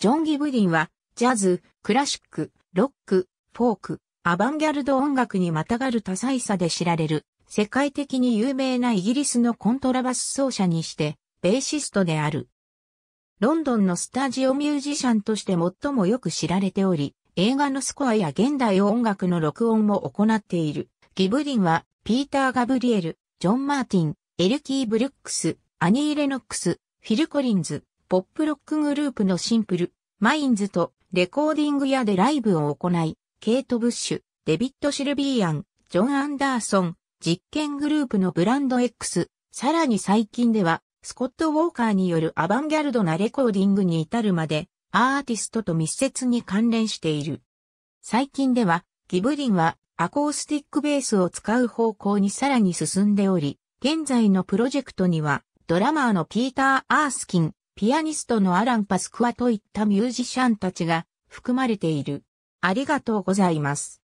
ジョン・ギブディンは、ジャズ、クラシック、ロック、フォーク、アバンギャルド音楽にまたがる多彩さで知られる、世界的に有名なイギリスのコントラバス奏者にして、ベーシストである。ロンドンのスタジオミュージシャンとして最もよく知られており、映画のスコアや現代音楽の録音も行っている。ギブディンは、ピーター・ガブリエル、ジョン・マーティン、エルキー・ブルックス、アニー・レノックス、フィル・コリンズ、ポップロックグループのシンプル、マインズとレコーディング屋でライブを行い、ケイト・ブッシュ、デビッド・シルビーアン、ジョン・アンダーソン、実験グループのブランド X、さらに最近では、スコット・ウォーカーによるアバンギャルドなレコーディングに至るまで、アーティストと密接に関連している。最近では、ギブリンはアコースティックベースを使う方向にさらに進んでおり、現在のプロジェクトには、ドラマーのピーター・アースキン、ピアニストのアラン・パスクワといったミュージシャンたちが含まれている。ありがとうございます。